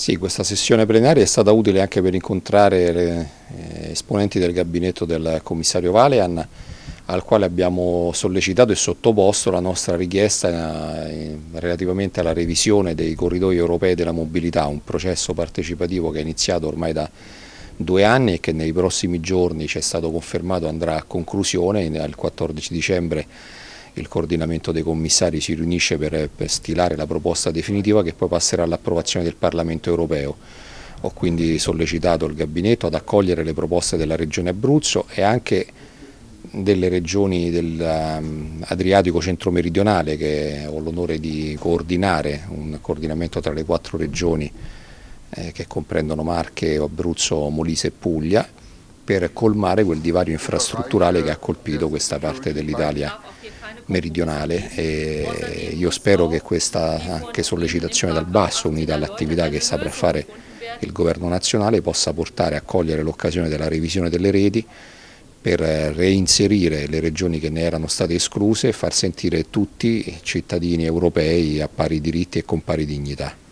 Sì, questa sessione plenaria è stata utile anche per incontrare le, eh, esponenti del gabinetto del commissario Valean al quale abbiamo sollecitato e sottoposto la nostra richiesta eh, relativamente alla revisione dei corridoi europei della mobilità, un processo partecipativo che è iniziato ormai da due anni e che nei prossimi giorni ci è stato confermato andrà a conclusione il 14 dicembre il coordinamento dei commissari si riunisce per, eh, per stilare la proposta definitiva che poi passerà all'approvazione del Parlamento europeo. Ho quindi sollecitato il gabinetto ad accogliere le proposte della Regione Abruzzo e anche delle regioni dell'Adriatico ehm, centro-meridionale che ho l'onore di coordinare, un coordinamento tra le quattro regioni eh, che comprendono Marche, Abruzzo, Molise e Puglia per colmare quel divario infrastrutturale che ha colpito questa parte dell'Italia meridionale e io spero che questa sollecitazione dal basso unita all'attività che saprà fare il governo nazionale possa portare a cogliere l'occasione della revisione delle reti per reinserire le regioni che ne erano state escluse e far sentire tutti cittadini europei a pari diritti e con pari dignità.